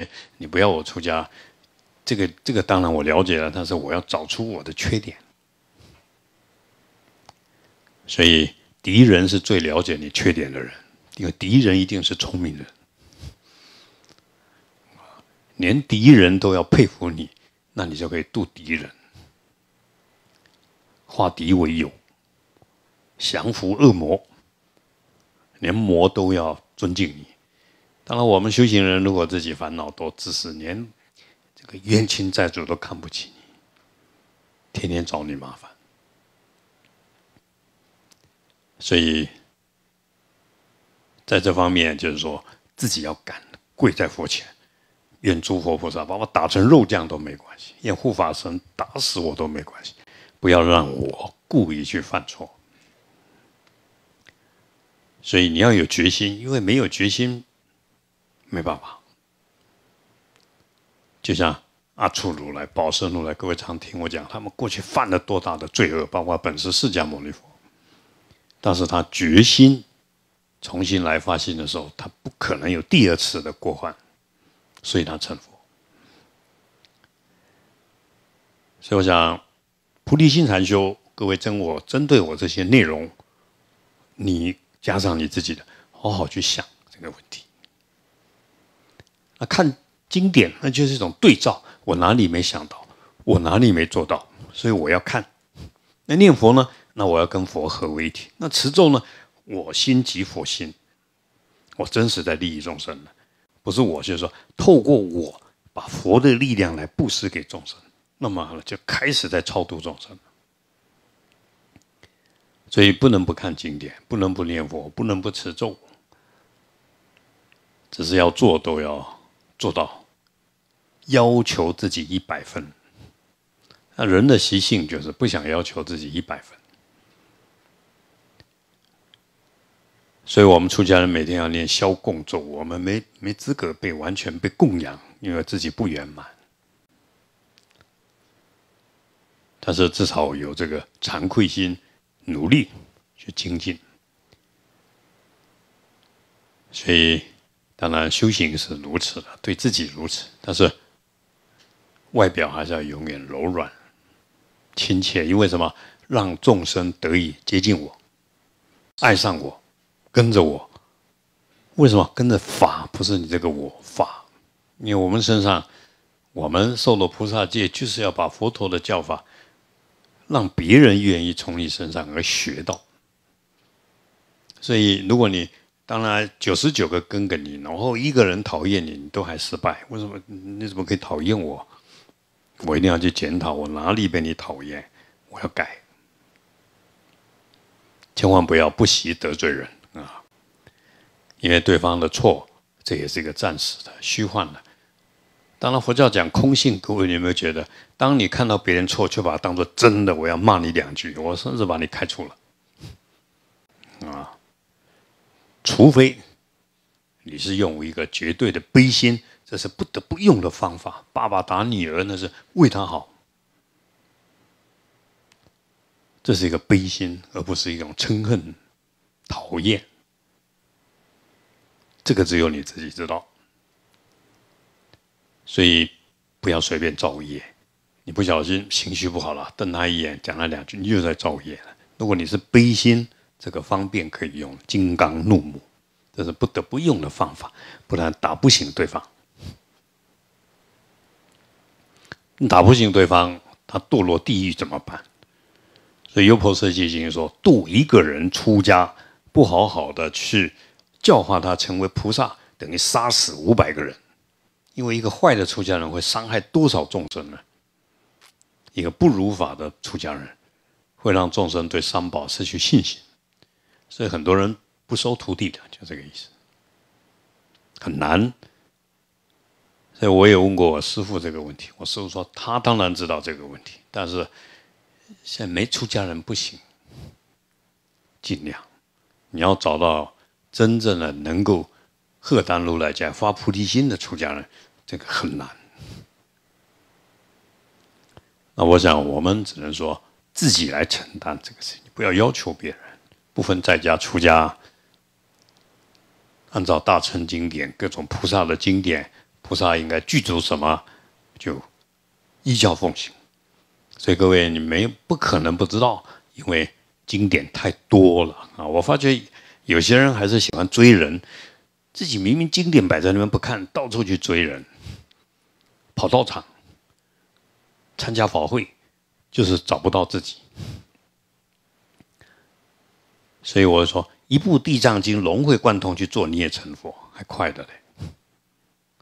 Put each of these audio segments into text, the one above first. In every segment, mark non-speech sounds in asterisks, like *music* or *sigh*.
*laughs* 你不要我出家，这个这个当然我了解了。但是我要找出我的缺点，所以敌人是最了解你缺点的人，因为敌人一定是聪明人，连敌人都要佩服你，那你就可以度敌人，化敌为友，降服恶魔，连魔都要尊敬你。当然，我们修行人如果自己烦恼多、自私，连这个冤亲债主都看不起你，天天找你麻烦。所以，在这方面，就是说，自己要敢，跪在佛前，愿诸佛菩萨把我打成肉酱都没关系，愿护法神打死我都没关系。不要让我故意去犯错。所以你要有决心，因为没有决心。没办法，就像阿处如来、宝生如来，各位常听我讲，他们过去犯了多大的罪恶，包括本是释迦牟尼佛，但是他决心重新来发心的时候，他不可能有第二次的过患，所以他成佛。所以我想，菩提心禅修，各位真我针对我这些内容，你加上你自己的，好好去想这个问题。那看经典，那就是一种对照。我哪里没想到？我哪里没做到？所以我要看。那念佛呢？那我要跟佛合为一体。那持咒呢？我心即佛心，我真实在利益众生不是我就是说透过我把佛的力量来布施给众生，那么就开始在超度众生所以不能不看经典，不能不念佛，不能不持咒，只是要做都要。做到要求自己一百分，那人的习性就是不想要求自己一百分，所以我们出家人每天要念消供咒，我们没没资格被完全被供养，因为自己不圆满，但是至少有这个惭愧心，努力去精进，所以。当然，修行是如此的，对自己如此，但是外表还是要永远柔软、亲切。因为什么？让众生得以接近我、爱上我、跟着我。为什么跟着法，不是你这个我法？因为我们身上，我们受了菩萨戒，就是要把佛陀的教法，让别人愿意从你身上而学到。所以，如果你。当然，九十九个跟跟你，然后一个人讨厌你，你都还失败。为什么？你怎么可以讨厌我？我一定要去检讨，我哪里被你讨厌？我要改。千万不要不惜得罪人啊！因为对方的错，这也是一个暂时的、虚幻的。当然，佛教讲空性，各位你有没有觉得，当你看到别人错，却把它当做真的，我要骂你两句，我甚至把你开除了啊？除非你是用一个绝对的悲心，这是不得不用的方法。爸爸打女儿那是为他好，这是一个悲心，而不是一种嗔恨、讨厌。这个只有你自己知道，所以不要随便造业。你不小心情绪不好了，瞪他一眼，讲了两句，你又在造业了。如果你是悲心。这个方便可以用金刚怒目，这是不得不用的方法，不然打不醒对方。你打不醒对方，他堕落地狱怎么办？所以优婆塞戒经说，度一个人出家不好好的去教化他成为菩萨，等于杀死五百个人。因为一个坏的出家人会伤害多少众生呢？一个不如法的出家人会让众生对三宝失去信心。所以很多人不收徒弟的，就这个意思，很难。所以我也问过我师父这个问题，我师父说他当然知道这个问题，但是现在没出家人不行，尽量你要找到真正的能够荷担如来家发菩提心的出家人，这个很难。那我想我们只能说自己来承担这个事情，不要要求别人。不分在家出家，按照大乘经典各种菩萨的经典，菩萨应该具足什么，就依教奉行。所以各位，你没不可能不知道，因为经典太多了啊！我发觉有些人还是喜欢追人，自己明明经典摆在那边不看到处去追人，跑道场参加法会，就是找不到自己。所以我说，一部《地藏经》融会贯通去做，你也成佛，还快的嘞。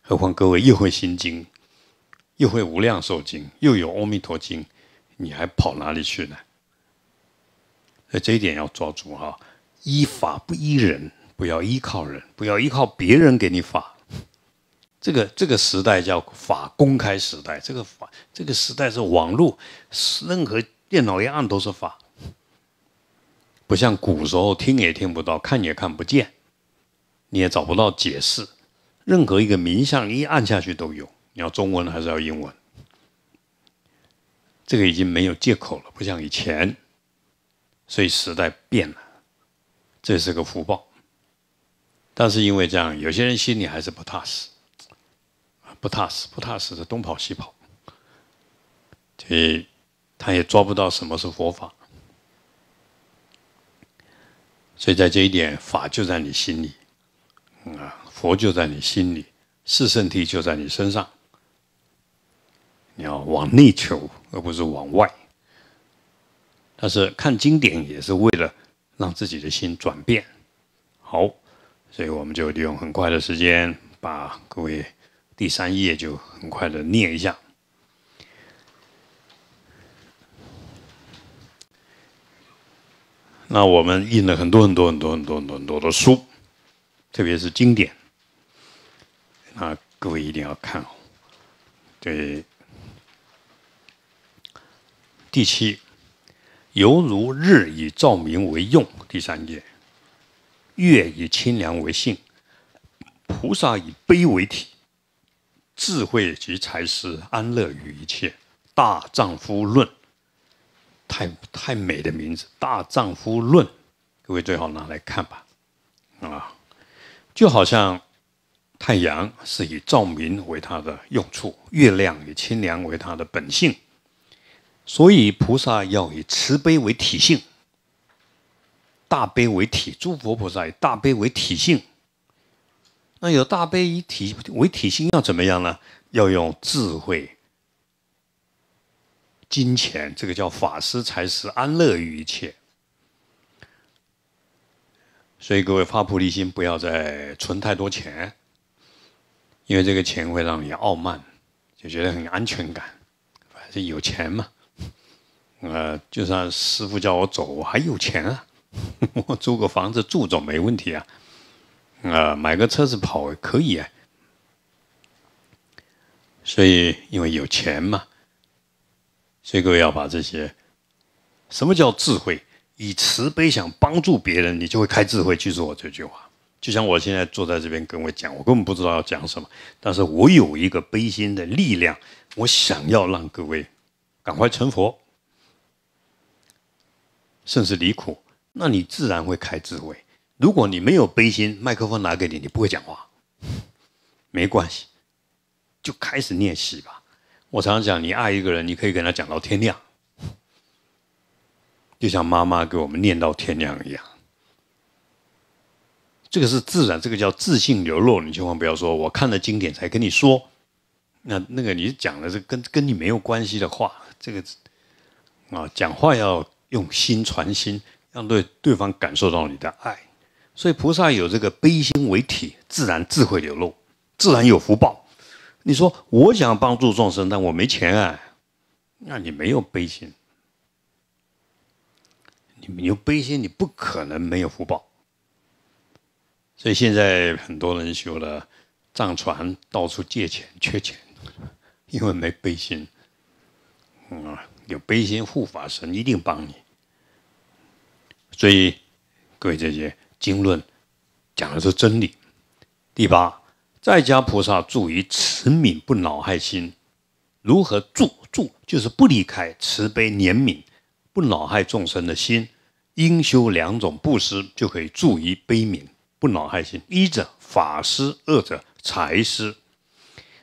何况各位又会《心经》，又会《无量寿经》，又有《阿弥陀经》，你还跑哪里去呢？所以这一点要抓住哈，依法不依人，不要依靠人，不要依靠别人给你法。这个这个时代叫法公开时代，这个法这个时代是网络，任何电脑一按都是法。不像古时候，听也听不到，看也看不见，你也找不到解释。任何一个名相一按下去都有。你要中文还是要英文？这个已经没有借口了，不像以前。所以时代变了，这是个福报。但是因为这样，有些人心里还是不踏实，不踏实，不踏实的东跑西跑，所以他也抓不到什么是佛法。所以在这一点，法就在你心里，啊，佛就在你心里，四圣体就在你身上。你要往内求，而不是往外。但是看经典也是为了让自己的心转变。好，所以我们就利用很快的时间，把各位第三页就很快的念一下。那我们印了很多很多很多很多很多的书，特别是经典，那各位一定要看哦。对，第七，犹如日以照明为用，第三页，月以清凉为性，菩萨以悲为体，智慧及财识安乐于一切，大丈夫论。太太美的名字《大丈夫论》，各位最好拿来看吧，啊，就好像太阳是以照明为它的用处，月亮以清凉为它的本性，所以菩萨要以慈悲为体性，大悲为体，诸佛菩萨以大悲为体性，那有大悲以体为体性要怎么样呢？要用智慧。金钱，这个叫法师才是安乐于一切。所以各位发菩提心，不要再存太多钱，因为这个钱会让你傲慢，就觉得很安全感，反正有钱嘛。呃，就算师傅叫我走，我还有钱啊，*laughs* 我租个房子住着没问题啊，啊，买个车子跑可以啊。所以，因为有钱嘛。所以各位要把这些，什么叫智慧？以慈悲想帮助别人，你就会开智慧。记住我这句话，就像我现在坐在这边跟我讲，我根本不知道要讲什么，但是我有一个悲心的力量，我想要让各位赶快成佛，甚至离苦，那你自然会开智慧。如果你没有悲心，麦克风拿给你，你不会讲话，没关系，就开始念习吧。我常常讲，你爱一个人，你可以跟他讲到天亮，就像妈妈给我们念到天亮一样。这个是自然，这个叫自信流露。你千万不要说“我看了经典才跟你说”。那那个你讲的是跟跟你没有关系的话，这个啊，讲话要用心传心，让对对方感受到你的爱。所以菩萨有这个悲心为体，自然智慧流露，自然有福报。你说我想帮助众生，但我没钱啊，那你没有悲心。你没有悲心，你不可能没有福报。所以现在很多人修了藏传，到处借钱，缺钱，因为没悲心。啊，有悲心护法神一定帮你。所以各位这些经论讲的是真理。第八。在家菩萨助于慈悯不恼害心，如何助？助就是不离开慈悲怜悯，不恼害众生的心。应修两种布施，就可以助于悲悯不恼害心。一者法师，二者财师。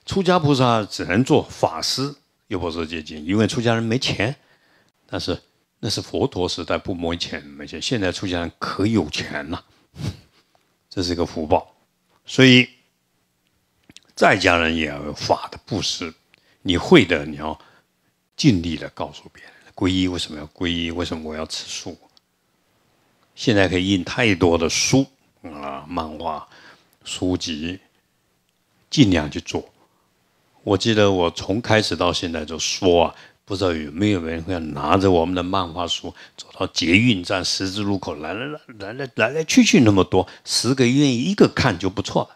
出家菩萨只能做法师，又不是接近，因为出家人没钱。但是那是佛陀时代不没钱没钱，现在出家人可有钱了，这是一个福报。所以。在家人也要法的布施，你会的，你要尽力的告诉别人：皈依为什么要皈依？为什么我要吃素？现在可以印太多的书啊，漫画、书籍，尽量去做。我记得我从开始到现在就说，啊，不知道有没有人会拿着我们的漫画书走到捷运站十字路口，来来来来来来来去去那么多，十个愿意一个看就不错了。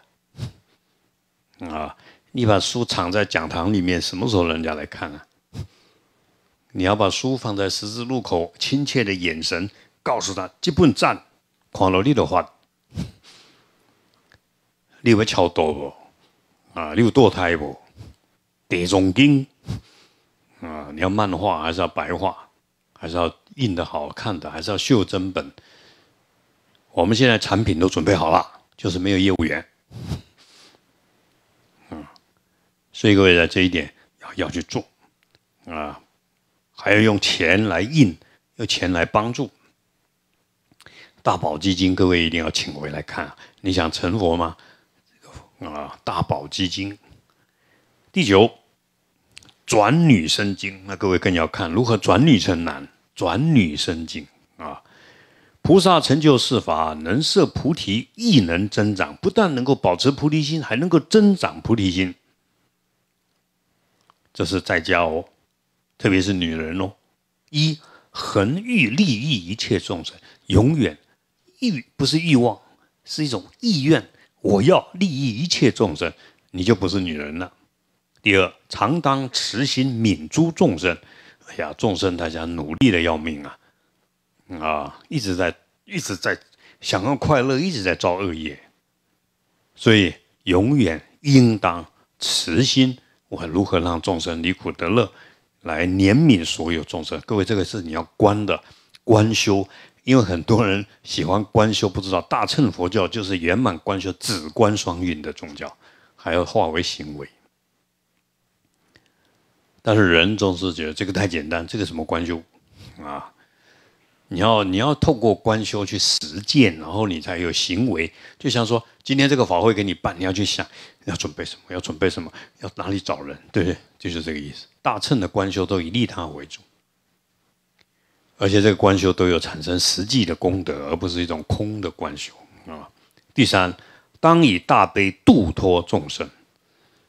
啊，你把书藏在讲堂里面，什么时候人家来看啊？你要把书放在十字路口，亲切的眼神告诉他：这本站，看了你的话，你要超多不？啊，你有堕胎不？碟中经啊，你要漫画还是要白画？还是要印的好看的？还是要袖珍本？我们现在产品都准备好了，就是没有业务员。所以各位在这一点要要去做啊，还要用钱来印，用钱来帮助大宝基金。各位一定要请回来看你想成佛吗？啊，大宝基金第九转女生经，那各位更要看如何转女成男，转女生经啊！菩萨成就四法，能设菩提，亦能增长，不但能够保持菩提心，还能够增长菩提心。这是在家哦，特别是女人哦。一恒欲利益一切众生，永远欲不是欲望，是一种意愿。我要利益一切众生，你就不是女人了。第二，常当慈心悯诸众生。哎呀，众生大家努力的要命啊，啊，一直在一直在想要快乐，一直在造恶业，所以永远应当慈心。我如何让众生离苦得乐，来怜悯所有众生？各位，这个是你要观的观修，因为很多人喜欢观修，不知道大乘佛教就是圆满观修，只观双运的宗教，还要化为行为。但是人总是觉得这个太简单，这个什么观修啊？你要你要透过观修去实践，然后你才有行为。就像说，今天这个法会给你办，你要去想，要准备什么？要准备什么？要哪里找人？对不对？就是这个意思。大乘的观修都以利他为主，而且这个观修都有产生实际的功德，而不是一种空的观修啊。第三，当以大悲度脱众生，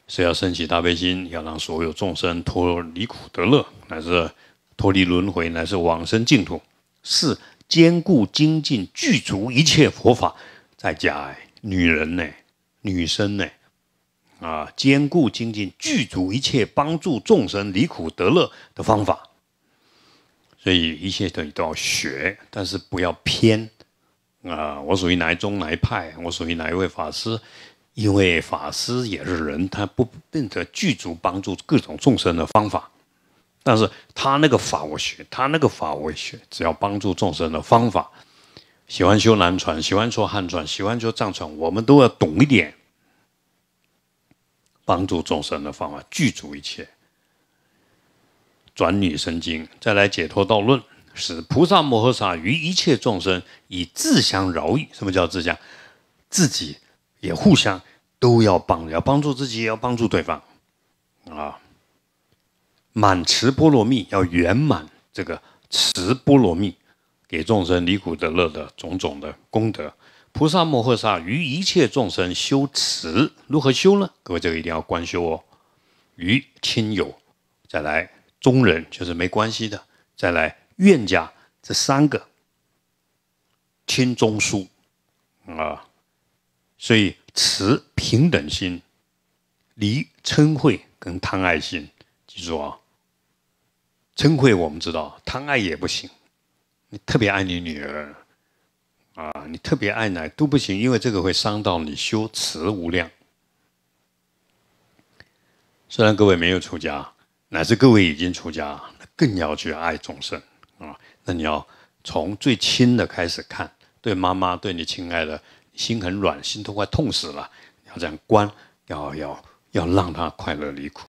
是要升起大悲心，要让所有众生脱离苦得乐，乃至脱离轮回，乃至往生净土。是兼顾精进具足一切佛法，在家女人呢、女生呢，啊，兼顾精进具足一切帮助众生离苦得乐的方法，所以一切东西都要学，但是不要偏啊！我属于哪一宗哪一派？我属于哪一位法师？因为法师也是人，他不变得具足帮助各种众生的方法。但是他那个法我学，他那个法我也学，只要帮助众生的方法，喜欢修南传，喜欢修汉传，喜欢修藏传，我们都要懂一点，帮助众生的方法具足一切。转女神经，再来解脱道论，使菩萨摩诃萨于一切众生以自相饶益。什么叫自相？自己也互相都要帮，要帮助自己，也要帮助对方，啊。满池波罗蜜要圆满这个持波罗蜜，给众生离苦得乐的种种的功德。菩萨摩诃萨于一切众生修慈，如何修呢？各位这个一定要观修哦。于亲友，再来中人就是没关系的，再来怨家这三个亲中疏啊。所以慈平等心，离嗔恚跟贪爱心，记住啊。灯会我们知道，贪爱也不行。你特别爱你女儿，啊，你特别爱奶都不行，因为这个会伤到你修慈无量。虽然各位没有出家，乃至各位已经出家，更要去爱众生啊。那你要从最亲的开始看，对妈妈，对你亲爱的，心很软，心都快痛死了，要这样关，要要要让他快乐离苦。